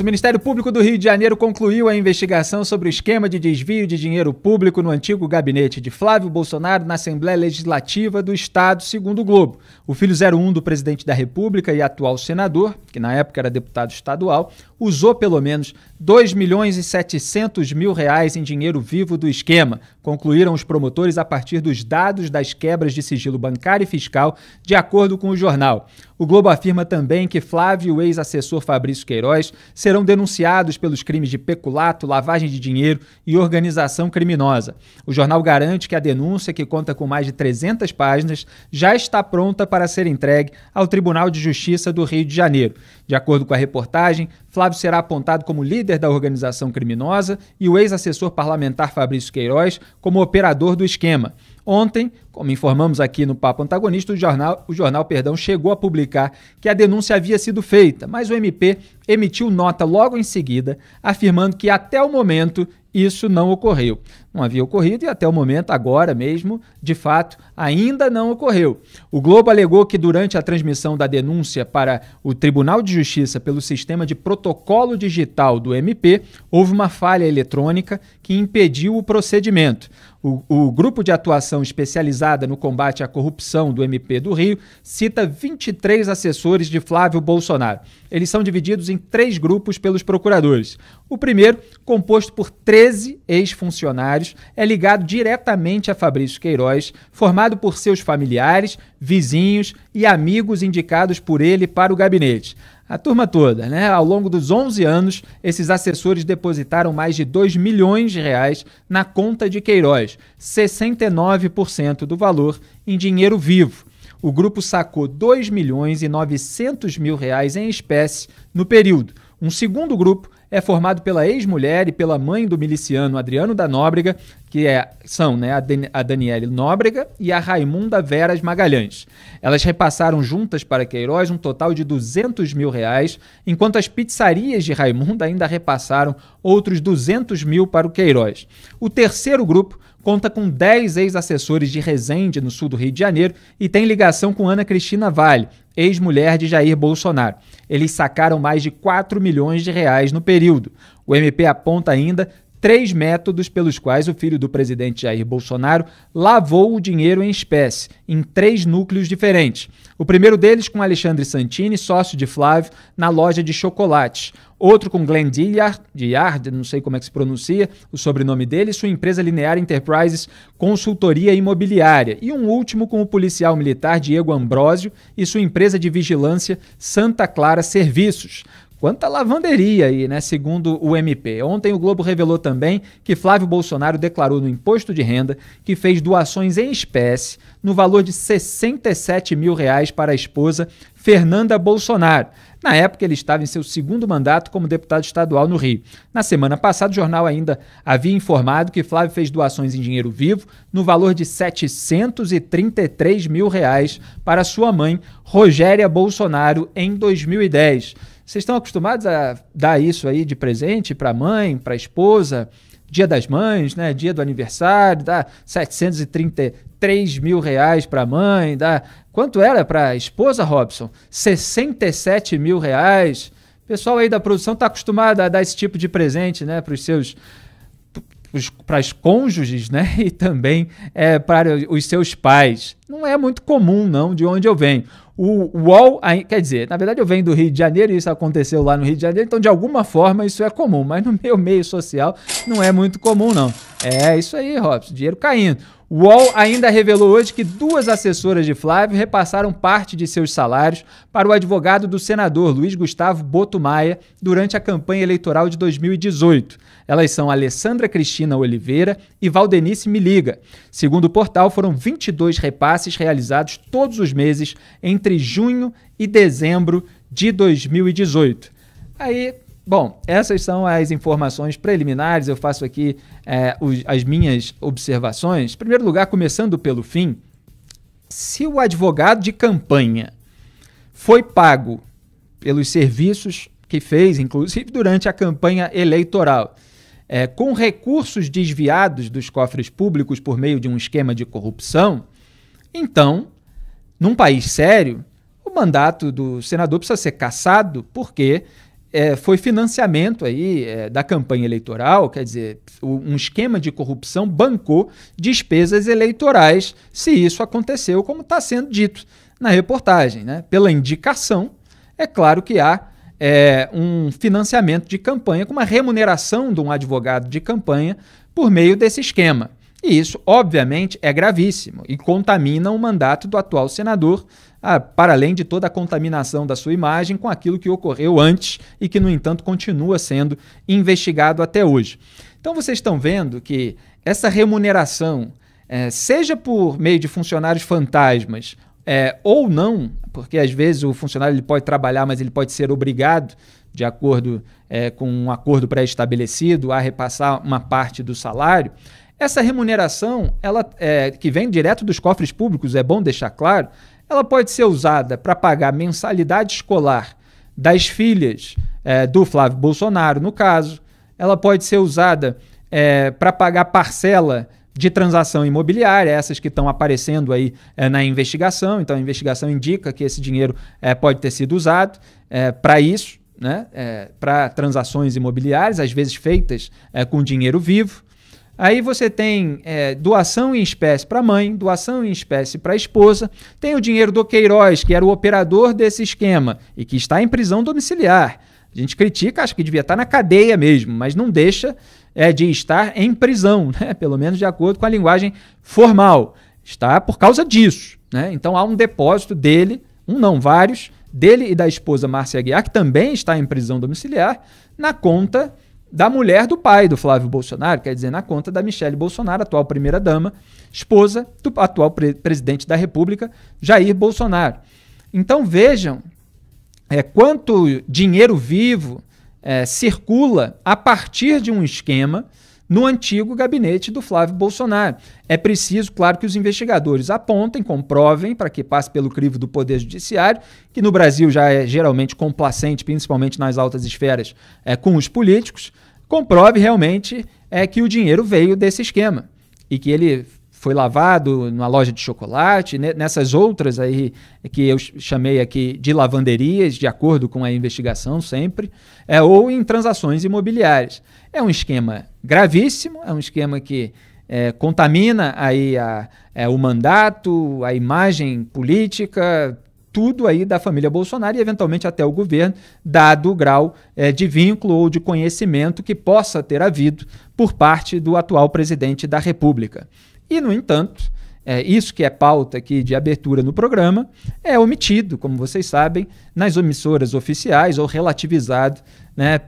O Ministério Público do Rio de Janeiro concluiu a investigação sobre o esquema de desvio de dinheiro público no antigo gabinete de Flávio Bolsonaro na Assembleia Legislativa do Estado, segundo o Globo. O filho 01 do presidente da República e atual senador, que na época era deputado estadual, usou pelo menos 2 milhões e 700 mil reais em dinheiro vivo do esquema, concluíram os promotores a partir dos dados das quebras de sigilo bancário e fiscal, de acordo com o jornal. O Globo afirma também que Flávio e o ex-assessor Fabrício Queiroz serão denunciados pelos crimes de peculato, lavagem de dinheiro e organização criminosa. O jornal garante que a denúncia, que conta com mais de 300 páginas, já está pronta para ser entregue ao Tribunal de Justiça do Rio de Janeiro. De acordo com a reportagem, Flávio será apontado como líder da organização criminosa e o ex-assessor parlamentar Fabrício Queiroz como operador do esquema. Ontem, como informamos aqui no Papo Antagonista, o jornal, o jornal perdão, chegou a publicar que a denúncia havia sido feita, mas o MP emitiu nota logo em seguida, afirmando que até o momento isso não ocorreu não havia ocorrido e até o momento, agora mesmo, de fato, ainda não ocorreu. O Globo alegou que durante a transmissão da denúncia para o Tribunal de Justiça pelo sistema de protocolo digital do MP, houve uma falha eletrônica que impediu o procedimento. O, o, Grupo de Atuação Especializada no Combate à Corrupção do MP do Rio cita 23 assessores de Flávio Bolsonaro. Eles são divididos em três grupos pelos procuradores. O primeiro, composto por 13 ex-funcionários é ligado diretamente a Fabrício Queiroz, formado por seus familiares, vizinhos e amigos indicados por ele para o gabinete. A turma toda, né? Ao longo dos 11 anos, esses assessores depositaram mais de 2 milhões de reais na conta de Queiroz, 69% do valor em dinheiro vivo. O grupo sacou 2 milhões e 900 mil reais em espécie no período. Um segundo grupo é formado pela ex-mulher e pela mãe do miliciano Adriano da Nóbrega, que é, são né, a, Dan a Daniele Nóbrega e a Raimunda Veras Magalhães. Elas repassaram juntas para Queiroz um total de 200 mil reais, enquanto as pizzarias de Raimunda ainda repassaram outros 200 mil para o Queiroz. O terceiro grupo conta com 10 ex-assessores de Resende, no sul do Rio de Janeiro, e tem ligação com Ana Cristina Vale, ex-mulher de Jair Bolsonaro. Eles sacaram mais de 4 milhões de reais no período período. O MP aponta ainda três métodos pelos quais o filho do presidente Jair Bolsonaro lavou o dinheiro em espécie, em três núcleos diferentes. O primeiro deles com Alexandre Santini, sócio de Flávio, na loja de chocolates. Outro com Glenn Dillard, Dillard, não sei como é que se pronuncia o sobrenome dele, sua empresa Linear Enterprises Consultoria Imobiliária. E um último com o policial militar Diego Ambrósio e sua empresa de vigilância Santa Clara Serviços. Quanta lavanderia aí, né? Segundo o MP. Ontem o Globo revelou também que Flávio Bolsonaro declarou no imposto de renda que fez doações em espécie no valor de 67 mil reais para a esposa Fernanda Bolsonaro. Na época, ele estava em seu segundo mandato como deputado estadual no Rio. Na semana passada, o jornal ainda havia informado que Flávio fez doações em dinheiro vivo no valor de 733 mil reais para sua mãe, Rogéria Bolsonaro, em 2010. Vocês estão acostumados a dar isso aí de presente para a mãe, para a esposa? Dia das mães, né? Dia do aniversário, dá 733 mil reais para a mãe, dá. Quanto era para a esposa, Robson? 67 mil reais. O pessoal aí da produção está acostumado a dar esse tipo de presente, né, para os seus para as cônjuges, né? E também é, para os seus pais. Não é muito comum, não, de onde eu venho. O UOL, quer dizer, na verdade eu venho do Rio de Janeiro e isso aconteceu lá no Rio de Janeiro, então de alguma forma isso é comum, mas no meu meio social não é muito comum, não. É isso aí, Robson, dinheiro caindo. O UOL ainda revelou hoje que duas assessoras de Flávio repassaram parte de seus salários para o advogado do senador Luiz Gustavo Boto Maia durante a campanha eleitoral de 2018. Elas são Alessandra Cristina Oliveira e Valdenice Miliga. Segundo o portal, foram 22 repasses realizados todos os meses entre junho e dezembro de 2018. Aí Bom, essas são as informações preliminares. Eu faço aqui é, os, as minhas observações. Em primeiro lugar, começando pelo fim, se o advogado de campanha foi pago pelos serviços que fez, inclusive durante a campanha eleitoral, é, com recursos desviados dos cofres públicos por meio de um esquema de corrupção, então, num país sério, o mandato do senador precisa ser cassado, porque é, foi financiamento aí é, da campanha eleitoral, quer dizer, um esquema de corrupção bancou despesas eleitorais, se isso aconteceu, como está sendo dito na reportagem. Né? Pela indicação, é claro que há é, um financiamento de campanha com uma remuneração de um advogado de campanha por meio desse esquema. E isso, obviamente, é gravíssimo e contamina o mandato do atual senador ah, para além de toda a contaminação da sua imagem com aquilo que ocorreu antes e que, no entanto, continua sendo investigado até hoje. Então, vocês estão vendo que essa remuneração, é, seja por meio de funcionários fantasmas é, ou não, porque às vezes o funcionário ele pode trabalhar, mas ele pode ser obrigado, de acordo é, com um acordo pré-estabelecido, a repassar uma parte do salário. Essa remuneração, ela que vem direto dos cofres públicos, é bom deixar claro, ela pode ser usada para pagar mensalidade escolar das filhas é, do Flávio Bolsonaro, no caso, ela pode ser usada é, para pagar parcela de transação imobiliária, essas que estão aparecendo aí é, na investigação. Então, a investigação indica que esse dinheiro é, pode ter sido usado é, para isso, né? É, para transações imobiliárias, às vezes feitas é, com dinheiro vivo. Aí você tem é, doação em espécie para a mãe, doação em espécie para a esposa, tem o dinheiro do Queiroz, que era o operador desse esquema e que está em prisão domiciliar. A gente critica, acho que devia estar tá na cadeia mesmo, mas não deixa é, de estar em prisão, né? pelo menos de acordo com a linguagem formal. Está por causa disso. Né? Então há um depósito dele, um não, vários, dele e da esposa Márcia Aguiar, que também está em prisão domiciliar, na conta da mulher do pai do Flávio Bolsonaro, quer dizer, na conta da Michele Bolsonaro, atual primeira-dama, esposa do atual pre presidente da República, Jair Bolsonaro. Então vejam é, quanto dinheiro vivo é, circula a partir de um esquema no antigo gabinete do Flávio Bolsonaro. É preciso, claro, que os investigadores apontem, comprovem, para que passe pelo crivo do Poder Judiciário, que no Brasil já é geralmente complacente, principalmente nas altas esferas, é, com os políticos, comprove realmente é, que o dinheiro veio desse esquema e que ele foi lavado numa loja de chocolate, né, nessas outras aí que eu chamei aqui de lavanderias, de acordo com a investigação sempre, é, ou em transações imobiliárias. É um esquema gravíssimo, é um esquema que é, contamina aí a, é, o mandato, a imagem política, tudo aí da família Bolsonaro e eventualmente até o governo, dado o grau é, de vínculo ou de conhecimento que possa ter havido por parte do atual presidente da República. E, no entanto, é, isso que é pauta aqui de abertura no programa, é omitido, como vocês sabem, nas emissoras oficiais ou relativizado né,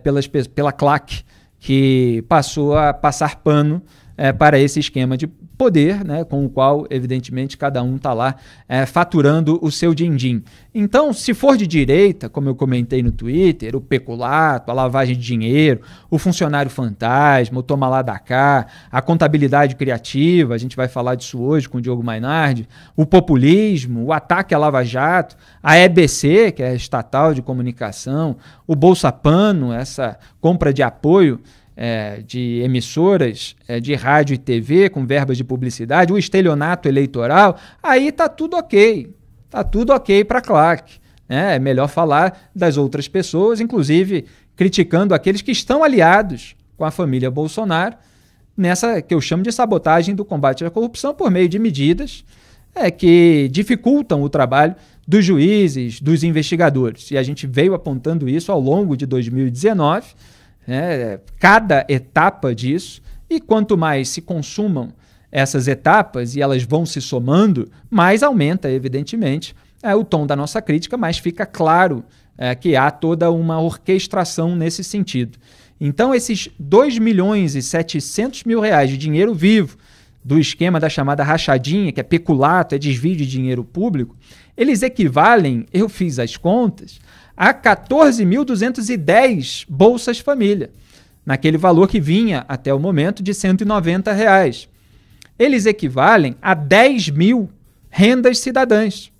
pelas, pela claque que passou a passar pano é, para esse esquema de poder, né, com o qual, evidentemente, cada um está lá é, faturando o seu din-din. Então, se for de direita, como eu comentei no Twitter, o peculato, a lavagem de dinheiro, o funcionário fantasma, o toma lá da cá, a contabilidade criativa, a gente vai falar disso hoje com o Diogo Mainardi, o populismo, o ataque à Lava Jato, a EBC, que é a estatal de comunicação, o Bolsa Pano, essa compra de apoio, é, de emissoras é, de rádio e TV com verbas de publicidade, o estelionato eleitoral, aí tá tudo ok. Tá tudo ok para Clark. Né? É melhor falar das outras pessoas, inclusive criticando aqueles que estão aliados com a família Bolsonaro nessa que eu chamo de sabotagem do combate à corrupção por meio de medidas é, que dificultam o trabalho dos juízes, dos investigadores. E a gente veio apontando isso ao longo de 2019 né, cada etapa disso, e quanto mais se consumam essas etapas e elas vão se somando, mais aumenta, evidentemente, é, o tom da nossa crítica, mas fica claro é, que há toda uma orquestração nesse sentido. Então, esses 2 milhões e 700 mil reais de dinheiro vivo do esquema da chamada rachadinha, que é peculato, é desvio de dinheiro público, eles equivalem, eu fiz as contas, a 14.210 bolsas família, naquele valor que vinha até o momento de R$ 190. Reais. Eles equivalem a 10 mil rendas cidadãs,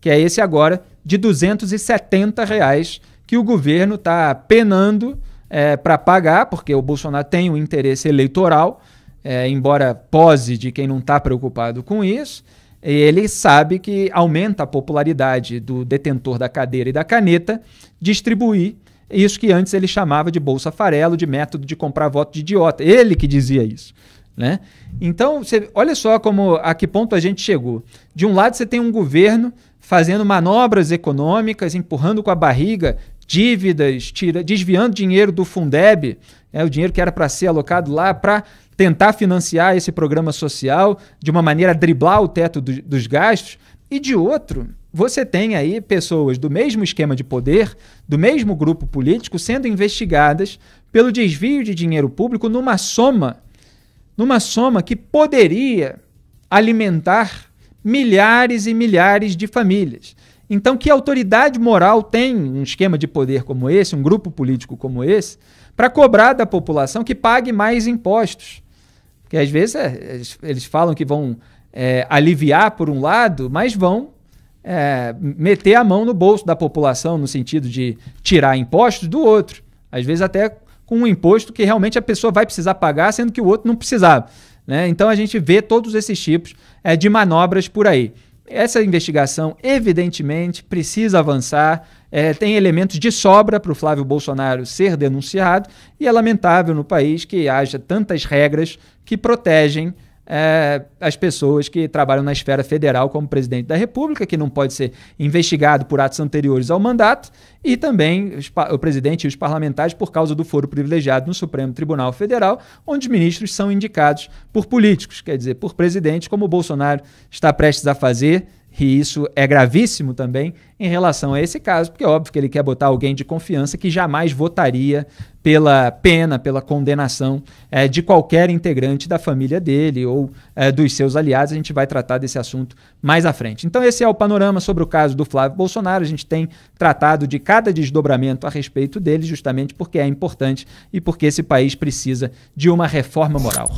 que é esse agora de R$ 270 reais que o governo está penando é, para pagar, porque o Bolsonaro tem um interesse eleitoral, é, embora pose de quem não está preocupado com isso ele sabe que aumenta a popularidade do detentor da cadeira e da caneta distribuir isso que antes ele chamava de bolsa farelo, de método de comprar voto de idiota. Ele que dizia isso. Né? Então, você, olha só como a que ponto a gente chegou. De um lado, você tem um governo fazendo manobras econômicas, empurrando com a barriga dívidas, tira, desviando dinheiro do Fundeb, é, o dinheiro que era para ser alocado lá para tentar financiar esse programa social de uma maneira driblar o teto do, dos gastos, e de outro, você tem aí pessoas do mesmo esquema de poder, do mesmo grupo político, sendo investigadas pelo desvio de dinheiro público numa soma, numa soma que poderia alimentar milhares e milhares de famílias. Então, que autoridade moral tem um esquema de poder como esse, um grupo político como esse, para cobrar da população que pague mais impostos? e às vezes é, eles, eles, falam que vão é, aliviar por um lado, mas vão é, meter a mão no bolso da população no sentido de tirar impostos do outro. Às vezes até com um imposto que realmente a pessoa vai precisar pagar, sendo que o outro não precisava. Né? Então a gente vê todos esses tipos é, de manobras por aí. Essa investigação, evidentemente, precisa avançar é, tem elementos de sobra para o Flávio Bolsonaro ser denunciado, e é lamentável no país que haja tantas regras que protegem é, as pessoas que trabalham na esfera federal como presidente da República, que não pode ser investigado por atos anteriores ao mandato, e também os, o presidente e os parlamentares por causa do foro privilegiado no Supremo Tribunal Federal, onde os ministros são indicados por políticos, quer dizer, por presidentes, como o Bolsonaro está prestes a fazer, e isso é gravíssimo também em relação a esse caso, porque é óbvio que ele quer botar alguém de confiança que jamais votaria pela pena, pela condenação é, de qualquer integrante da família dele ou é, dos seus aliados. A gente vai tratar desse assunto mais à frente. Então, esse é o panorama sobre o caso do Flávio Bolsonaro. A gente tem tratado de cada desdobramento a respeito dele, justamente porque é importante e porque esse país precisa de uma reforma moral.